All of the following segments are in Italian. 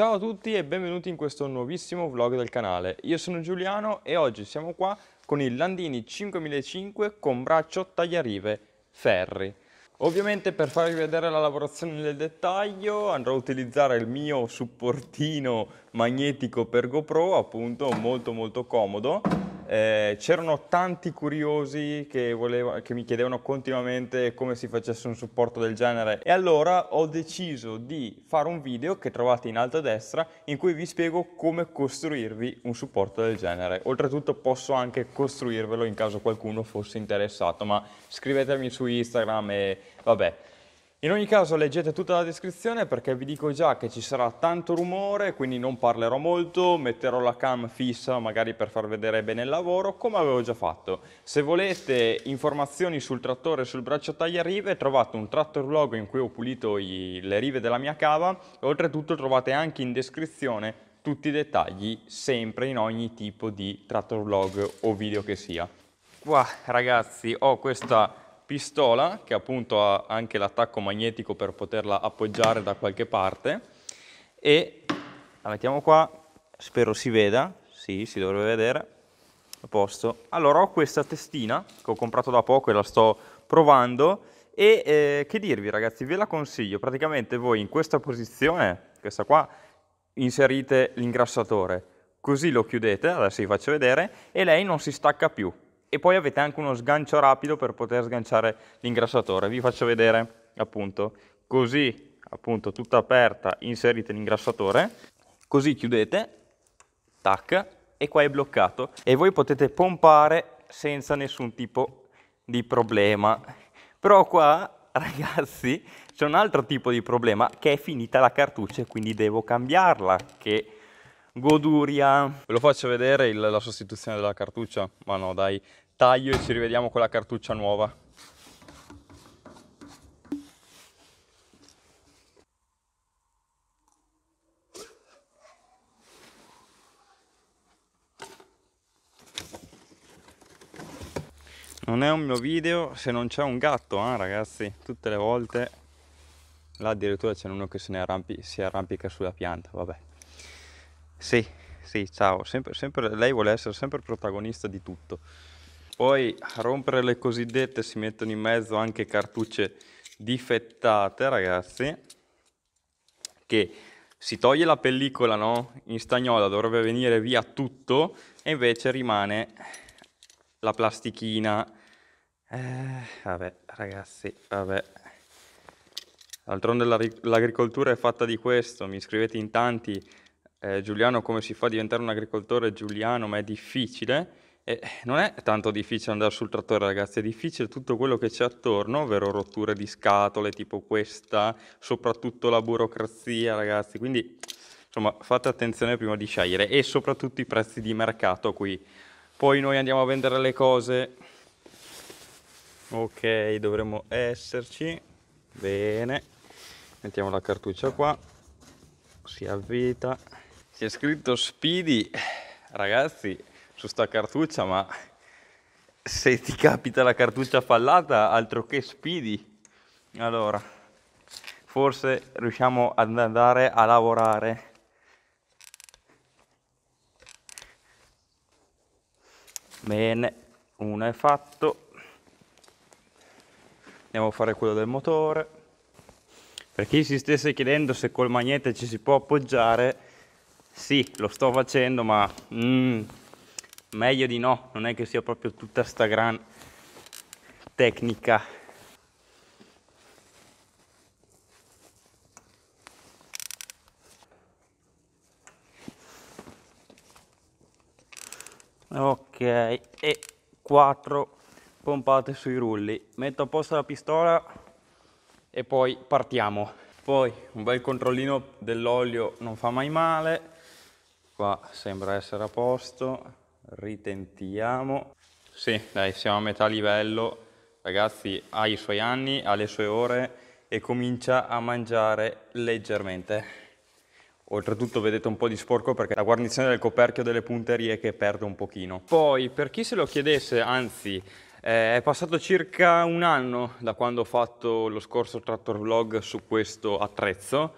Ciao a tutti e benvenuti in questo nuovissimo vlog del canale. Io sono Giuliano e oggi siamo qua con il Landini 5005 con braccio tagliarive ferri. Ovviamente per farvi vedere la lavorazione nel dettaglio andrò a utilizzare il mio supportino magnetico per GoPro, appunto molto molto comodo eh, c'erano tanti curiosi che, volevo, che mi chiedevano continuamente come si facesse un supporto del genere e allora ho deciso di fare un video che trovate in alto a destra in cui vi spiego come costruirvi un supporto del genere. Oltretutto posso anche costruirvelo in caso qualcuno fosse interessato, ma scrivetemi su Instagram e vabbè. In ogni caso leggete tutta la descrizione perché vi dico già che ci sarà tanto rumore, quindi non parlerò molto, metterò la cam fissa magari per far vedere bene il lavoro, come avevo già fatto. Se volete informazioni sul trattore e sul braccio rive, trovate un trattor vlog in cui ho pulito i, le rive della mia cava oltretutto trovate anche in descrizione tutti i dettagli sempre in ogni tipo di trattor vlog o video che sia. Qua ragazzi ho questa pistola, che appunto ha anche l'attacco magnetico per poterla appoggiare da qualche parte, e la mettiamo qua, spero si veda, sì, si dovrebbe vedere, a posto. Allora ho questa testina che ho comprato da poco e la sto provando, e eh, che dirvi ragazzi, ve la consiglio, praticamente voi in questa posizione, questa qua, inserite l'ingrassatore, così lo chiudete, adesso vi faccio vedere, e lei non si stacca più, e poi avete anche uno sgancio rapido per poter sganciare l'ingrassatore. Vi faccio vedere appunto così appunto tutta aperta inserite l'ingrassatore, così chiudete, tac, e qua è bloccato e voi potete pompare senza nessun tipo di problema. Però qua ragazzi c'è un altro tipo di problema che è finita la cartuccia quindi devo cambiarla che goduria. Ve lo faccio vedere il, la sostituzione della cartuccia, ma no dai, taglio e ci rivediamo con la cartuccia nuova. Non è un mio video se non c'è un gatto, eh, ragazzi, tutte le volte. Là addirittura c'è uno che se ne arrampi, si arrampica sulla pianta, vabbè. Sì, sì, ciao. Sempre, sempre, lei vuole essere sempre protagonista di tutto. Poi a rompere le cosiddette si mettono in mezzo anche cartucce difettate, ragazzi, che si toglie la pellicola, no? In stagnola dovrebbe venire via tutto e invece rimane la plastichina. Eh, vabbè, ragazzi, vabbè. D'altronde l'agricoltura è fatta di questo, mi scrivete in tanti eh, Giuliano come si fa a diventare un agricoltore Giuliano, ma è difficile. E eh, non è tanto difficile andare sul trattore, ragazzi, è difficile tutto quello che c'è attorno, ovvero rotture di scatole tipo questa, soprattutto la burocrazia, ragazzi. Quindi, insomma, fate attenzione prima di scegliere e soprattutto i prezzi di mercato qui. Poi noi andiamo a vendere le cose. Ok, dovremmo esserci. Bene. Mettiamo la cartuccia qua. Si avvita. C'è scritto Speedy, ragazzi, su sta cartuccia, ma se ti capita la cartuccia fallata, altro che Speedy. Allora, forse riusciamo ad andare a lavorare. Bene, uno è fatto. Andiamo a fare quello del motore. Per chi si stesse chiedendo se col magnete ci si può appoggiare, sì, lo sto facendo, ma mm, meglio di no, non è che sia proprio tutta sta gran tecnica. Ok, e 4 pompate sui rulli. Metto a posto la pistola e poi partiamo. Poi un bel controllino dell'olio non fa mai male Qua sembra essere a posto, ritentiamo. Sì, dai, siamo a metà livello. Ragazzi, ha i suoi anni, ha le sue ore e comincia a mangiare leggermente. Oltretutto vedete un po' di sporco perché la guarnizione del coperchio delle punterie che perde un pochino. Poi, per chi se lo chiedesse, anzi, eh, è passato circa un anno da quando ho fatto lo scorso tractor vlog su questo attrezzo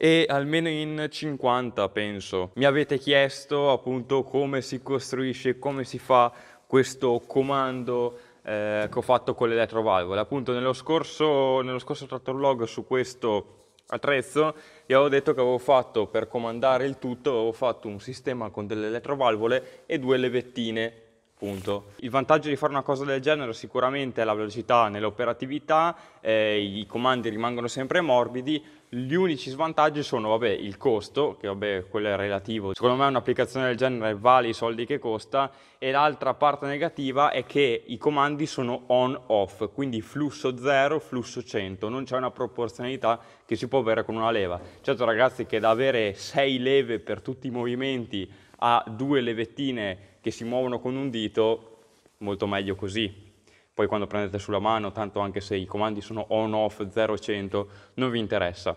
e almeno in 50 penso. Mi avete chiesto appunto come si costruisce, come si fa questo comando eh, che ho fatto con l'elettrovalvola. Appunto nello scorso, nello scorso log su questo attrezzo vi avevo detto che avevo fatto per comandare il tutto, avevo fatto un sistema con delle elettrovalvole e due levettine Punto. Il vantaggio di fare una cosa del genere sicuramente è la velocità nell'operatività, eh, i comandi rimangono sempre morbidi, gli unici svantaggi sono vabbè, il costo, che vabbè, quello è relativo, secondo me un'applicazione del genere vale i soldi che costa, e l'altra parte negativa è che i comandi sono on-off, quindi flusso 0, flusso 100, non c'è una proporzionalità che si può avere con una leva. Certo ragazzi che da avere 6 leve per tutti i movimenti a due levettine che si muovono con un dito, molto meglio così. Poi quando prendete sulla mano, tanto anche se i comandi sono on, off, 0, 100, non vi interessa.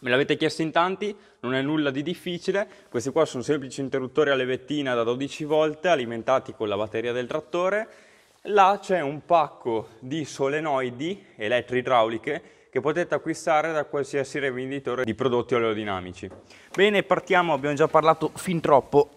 Me l'avete chiesto in tanti, non è nulla di difficile, questi qua sono semplici interruttori a levettina da 12 volt alimentati con la batteria del trattore. Là c'è un pacco di solenoidi elettroidrauliche che potete acquistare da qualsiasi rivenditore di prodotti oleodinamici. Bene, partiamo, abbiamo già parlato fin troppo.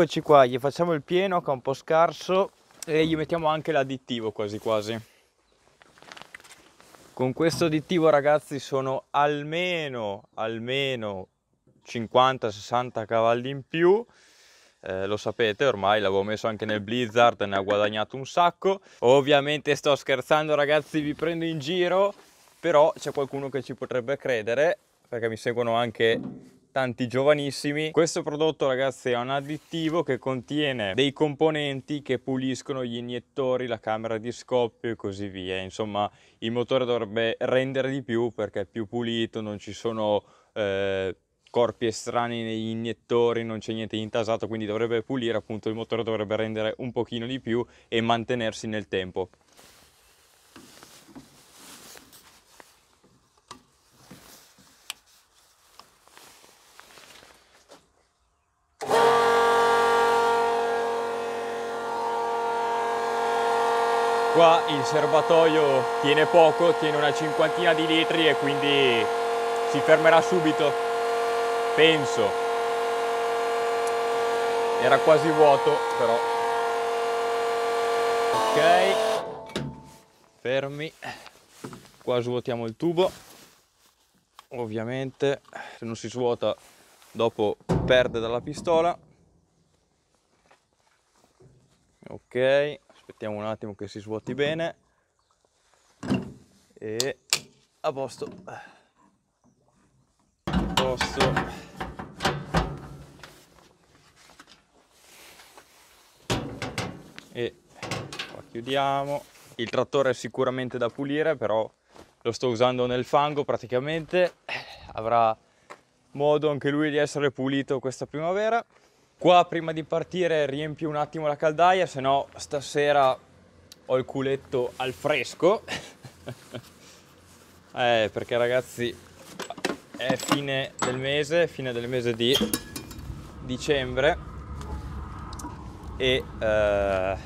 Eccoci qua, gli facciamo il pieno che è un po' scarso e gli mettiamo anche l'additivo quasi quasi. Con questo additivo ragazzi sono almeno, almeno 50-60 cavalli in più. Eh, lo sapete ormai l'avevo messo anche nel Blizzard, ne ha guadagnato un sacco. Ovviamente sto scherzando ragazzi, vi prendo in giro, però c'è qualcuno che ci potrebbe credere perché mi seguono anche tanti giovanissimi. Questo prodotto ragazzi è un additivo che contiene dei componenti che puliscono gli iniettori, la camera di scoppio e così via. Insomma il motore dovrebbe rendere di più perché è più pulito, non ci sono... Eh, corpi estranei negli iniettori, non c'è niente intasato, quindi dovrebbe pulire, appunto il motore dovrebbe rendere un pochino di più e mantenersi nel tempo. curva il serbatoio tiene poco, tiene una cinquantina di litri e quindi si fermerà subito, penso. Era quasi vuoto però. Ok, fermi. Qua svuotiamo il tubo. Ovviamente se non si svuota dopo perde dalla pistola. Ok, aspettiamo un attimo che si svuoti bene e a posto a posto e qua chiudiamo il trattore è sicuramente da pulire però lo sto usando nel fango praticamente avrà modo anche lui di essere pulito questa primavera Qua prima di partire riempio un attimo la caldaia, se no stasera ho il culetto al fresco. eh, perché ragazzi è fine del mese, fine del mese di dicembre e eh,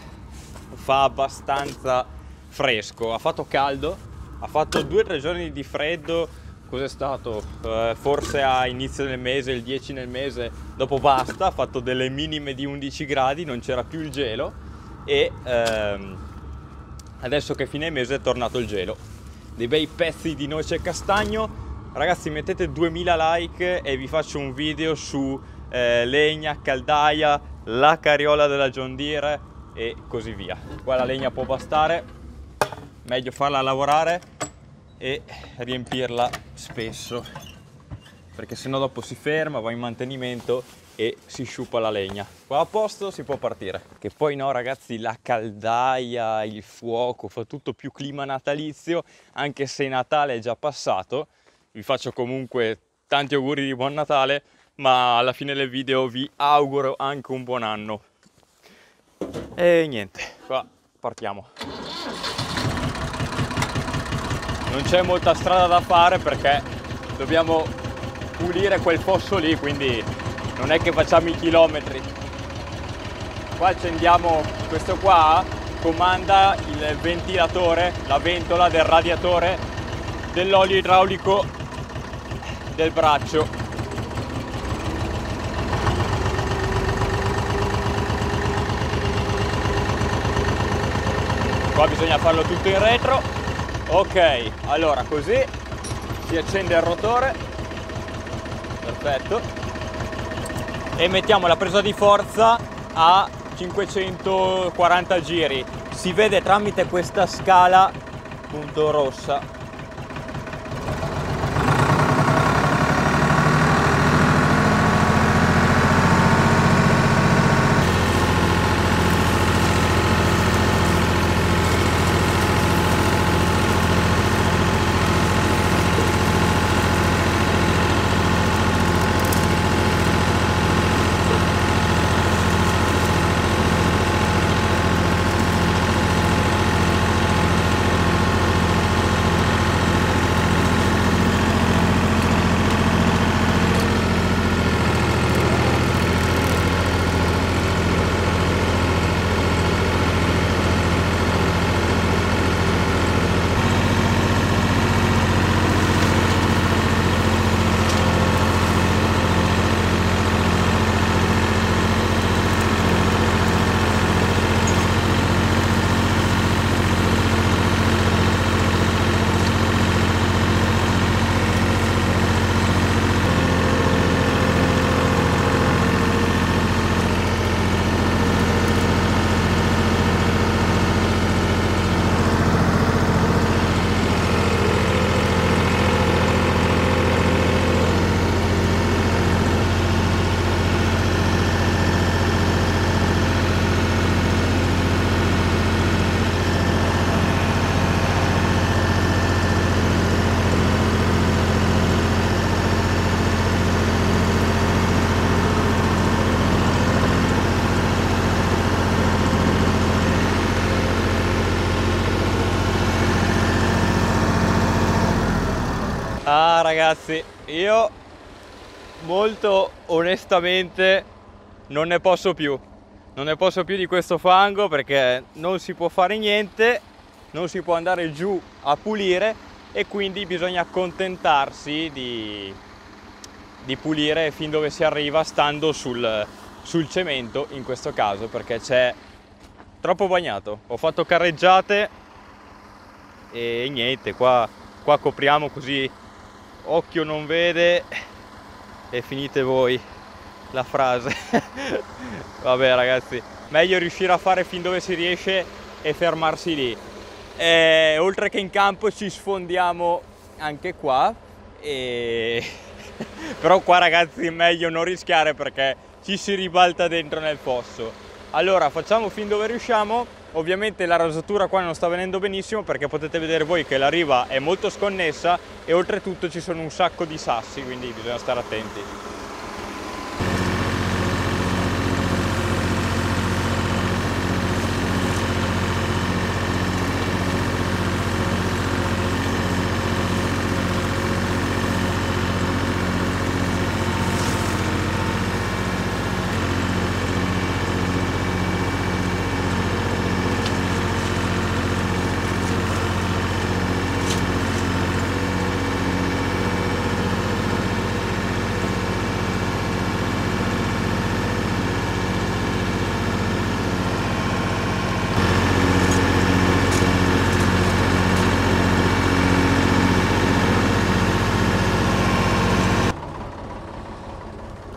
fa abbastanza fresco. Ha fatto caldo, ha fatto due o tre giorni di freddo cos'è stato? Eh, forse a inizio del mese, il 10 nel mese, dopo basta, ha fatto delle minime di 11 gradi, non c'era più il gelo e ehm, adesso che è fine mese è tornato il gelo. Dei bei pezzi di noce e castagno. Ragazzi mettete 2000 like e vi faccio un video su eh, legna, caldaia, la carriola della John Deere e così via. Qua la legna può bastare, meglio farla lavorare e riempirla spesso perché sennò dopo si ferma, va in mantenimento e si sciupa la legna. Qua a posto si può partire. Che poi no ragazzi, la caldaia, il fuoco, fa tutto più clima natalizio, anche se Natale è già passato. Vi faccio comunque tanti auguri di buon Natale, ma alla fine del video vi auguro anche un buon anno. E niente, qua partiamo non c'è molta strada da fare perché dobbiamo pulire quel fosso lì, quindi non è che facciamo i chilometri. Qua accendiamo questo qua, comanda il ventilatore, la ventola del radiatore dell'olio idraulico del braccio. Qua bisogna farlo tutto in retro ok allora così si accende il rotore perfetto e mettiamo la presa di forza a 540 giri si vede tramite questa scala appunto rossa ragazzi io molto onestamente non ne posso più non ne posso più di questo fango perché non si può fare niente non si può andare giù a pulire e quindi bisogna accontentarsi di, di pulire fin dove si arriva stando sul, sul cemento in questo caso perché c'è troppo bagnato ho fatto carreggiate e niente qua, qua copriamo così occhio non vede e finite voi la frase vabbè ragazzi meglio riuscire a fare fin dove si riesce e fermarsi lì e, oltre che in campo ci sfondiamo anche qua e... però qua ragazzi è meglio non rischiare perché ci si ribalta dentro nel fosso allora facciamo fin dove riusciamo Ovviamente la rasatura qua non sta venendo benissimo perché potete vedere voi che la riva è molto sconnessa e oltretutto ci sono un sacco di sassi, quindi bisogna stare attenti.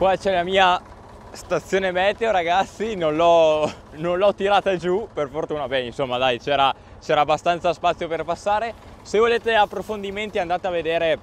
Qua c'è la mia stazione meteo ragazzi, non l'ho, tirata giù, per fortuna, beh insomma dai c'era, abbastanza spazio per passare. Se volete approfondimenti andate a vedere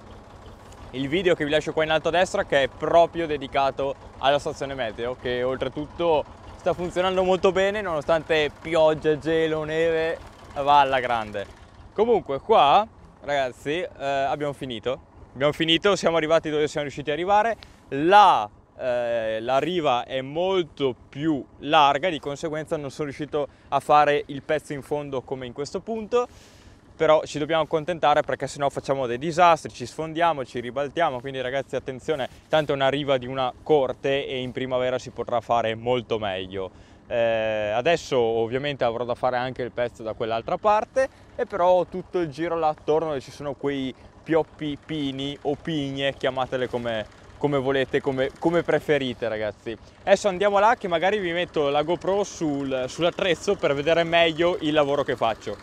il video che vi lascio qua in alto a destra che è proprio dedicato alla stazione meteo che oltretutto sta funzionando molto bene nonostante pioggia, gelo, neve, va alla grande. Comunque qua ragazzi eh, abbiamo finito, abbiamo finito, siamo arrivati dove siamo riusciti ad arrivare. La eh, la riva è molto più larga, di conseguenza non sono riuscito a fare il pezzo in fondo come in questo punto, però ci dobbiamo accontentare perché sennò facciamo dei disastri, ci sfondiamo, ci ribaltiamo, quindi ragazzi attenzione, tanto è una riva di una corte e in primavera si potrà fare molto meglio. Eh, adesso ovviamente avrò da fare anche il pezzo da quell'altra parte e però ho tutto il giro là attorno dove ci sono quei pioppi pini o pigne, chiamatele come come volete, come, come, preferite ragazzi. Adesso andiamo là che magari vi metto la GoPro sul, sull'attrezzo per vedere meglio il lavoro che faccio.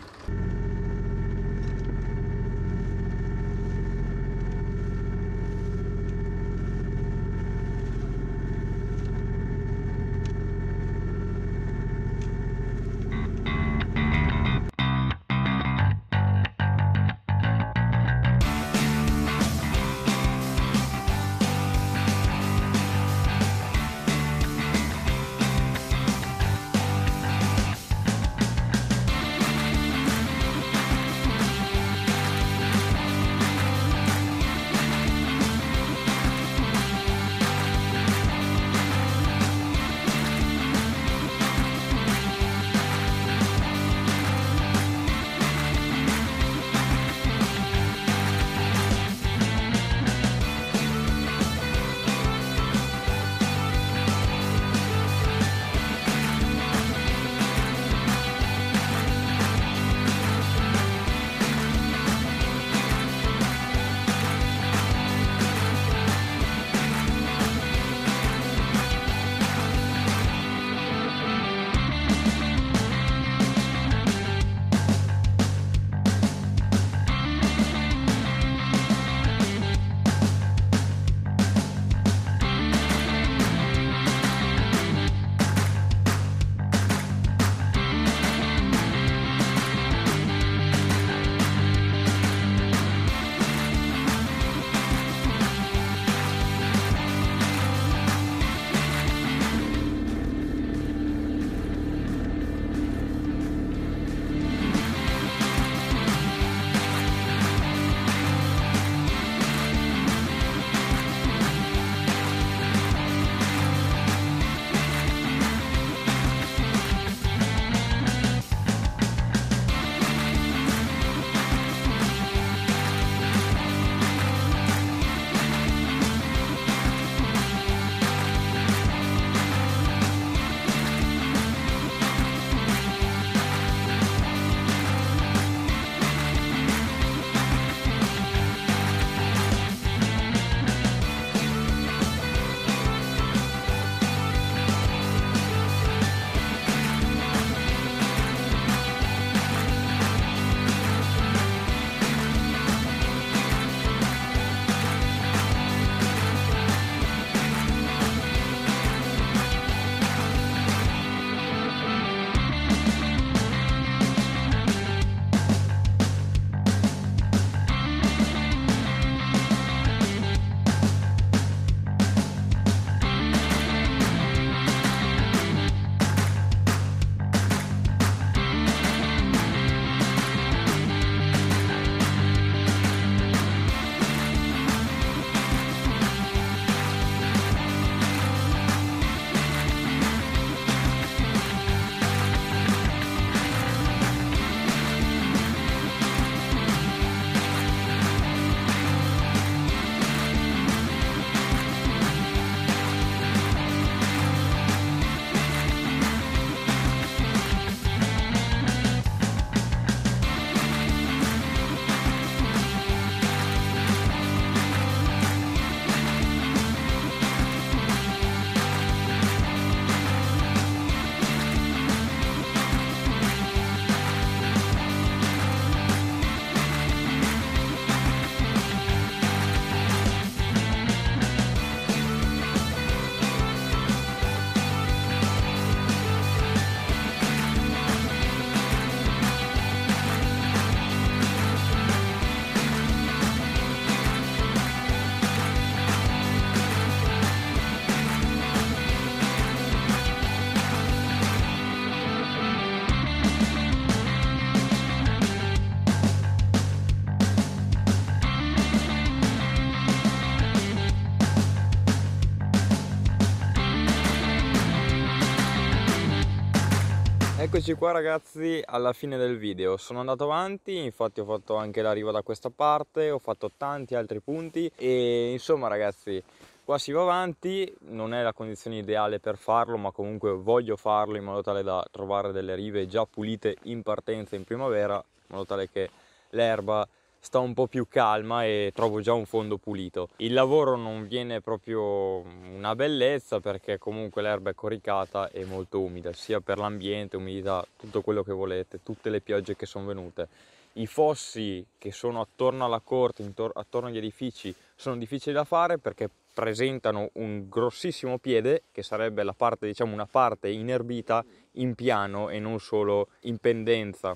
Eccoci qua ragazzi alla fine del video, sono andato avanti, infatti ho fatto anche l'arrivo da questa parte, ho fatto tanti altri punti e insomma ragazzi qua si va avanti, non è la condizione ideale per farlo ma comunque voglio farlo in modo tale da trovare delle rive già pulite in partenza in primavera in modo tale che l'erba sto un po' più calma e trovo già un fondo pulito. Il lavoro non viene proprio una bellezza perché comunque l'erba è coricata e molto umida, sia per l'ambiente, umidità, tutto quello che volete, tutte le piogge che sono venute. I fossi che sono attorno alla corte, attorno agli edifici, sono difficili da fare perché presentano un grossissimo piede che sarebbe la parte, diciamo, una parte inerbita in piano e non solo in pendenza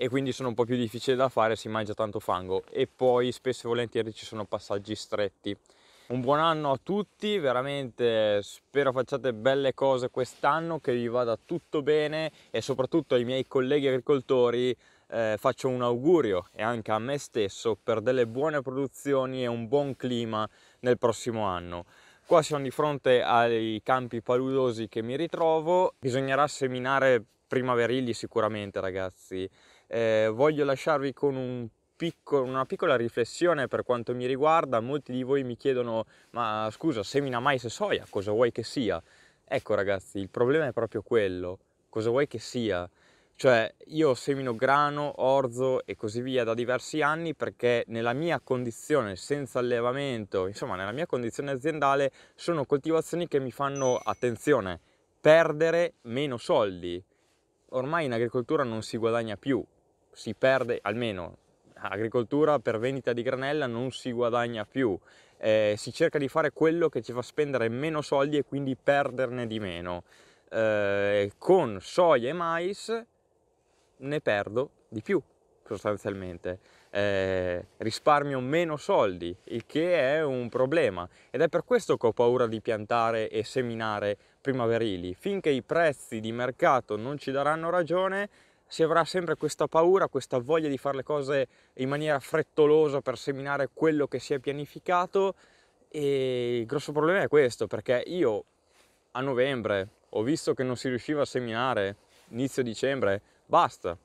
e quindi sono un po' più difficili da fare, si mangia tanto fango e poi spesso e volentieri ci sono passaggi stretti. Un buon anno a tutti, veramente spero facciate belle cose quest'anno, che vi vada tutto bene e soprattutto ai miei colleghi agricoltori eh, faccio un augurio e anche a me stesso per delle buone produzioni e un buon clima nel prossimo anno. Qua siamo di fronte ai campi paludosi che mi ritrovo, bisognerà seminare primaverilli sicuramente ragazzi, eh, voglio lasciarvi con un piccolo, una piccola riflessione per quanto mi riguarda. Molti di voi mi chiedono, ma scusa, semina mais e soia, cosa vuoi che sia? Ecco ragazzi, il problema è proprio quello, cosa vuoi che sia? Cioè io semino grano, orzo e così via da diversi anni perché nella mia condizione senza allevamento, insomma nella mia condizione aziendale sono coltivazioni che mi fanno, attenzione, perdere meno soldi. Ormai in agricoltura non si guadagna più, si perde almeno agricoltura per vendita di granella non si guadagna più eh, si cerca di fare quello che ci fa spendere meno soldi e quindi perderne di meno eh, con soia e mais ne perdo di più sostanzialmente eh, risparmio meno soldi il che è un problema ed è per questo che ho paura di piantare e seminare primaverili finché i prezzi di mercato non ci daranno ragione si avrà sempre questa paura, questa voglia di fare le cose in maniera frettolosa per seminare quello che si è pianificato e il grosso problema è questo perché io a novembre ho visto che non si riusciva a seminare, inizio dicembre, basta,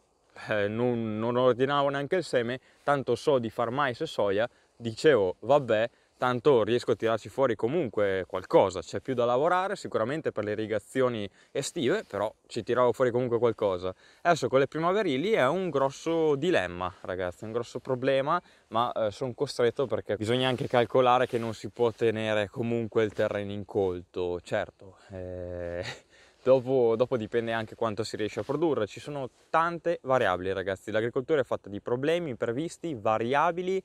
eh, non, non ordinavo neanche il seme, tanto so di far mais e soia, dicevo vabbè tanto riesco a tirarci fuori comunque qualcosa, c'è più da lavorare sicuramente per le irrigazioni estive, però ci tiravo fuori comunque qualcosa. Adesso con le primaverili è un grosso dilemma ragazzi, è un grosso problema, ma eh, sono costretto perché bisogna anche calcolare che non si può tenere comunque il terreno incolto, certo. Eh... Dopo, dopo, dipende anche quanto si riesce a produrre, ci sono tante variabili ragazzi, l'agricoltura è fatta di problemi imprevisti, variabili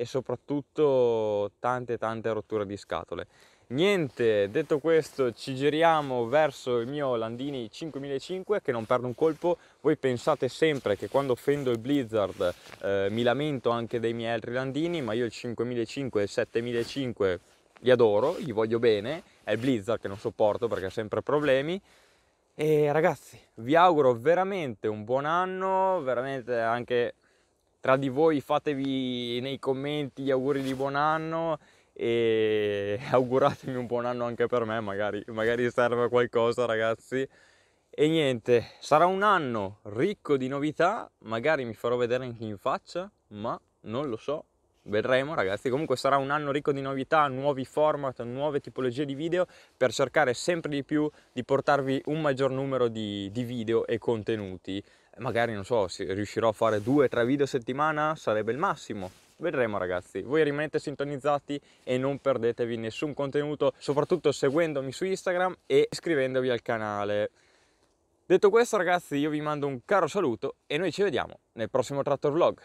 e soprattutto tante tante rotture di scatole. Niente, detto questo ci giriamo verso il mio Landini 5005 che non perdo un colpo. Voi pensate sempre che quando fendo il Blizzard eh, mi lamento anche dei miei altri Landini, ma io il 5005 e il 7005 li adoro, gli voglio bene. È il Blizzard che non sopporto perché ha sempre problemi. E ragazzi, vi auguro veramente un buon anno, veramente anche tra di voi fatevi nei commenti gli auguri di buon anno e auguratemi un buon anno anche per me, magari, magari serve qualcosa ragazzi. E niente, sarà un anno ricco di novità, magari mi farò vedere anche in faccia, ma non lo so, vedremo ragazzi. Comunque sarà un anno ricco di novità, nuovi format, nuove tipologie di video per cercare sempre di più di portarvi un maggior numero di, di video e contenuti magari non so se riuscirò a fare due o tre video a settimana sarebbe il massimo vedremo ragazzi voi rimanete sintonizzati e non perdetevi nessun contenuto soprattutto seguendomi su Instagram e iscrivendovi al canale detto questo ragazzi io vi mando un caro saluto e noi ci vediamo nel prossimo Trattor Vlog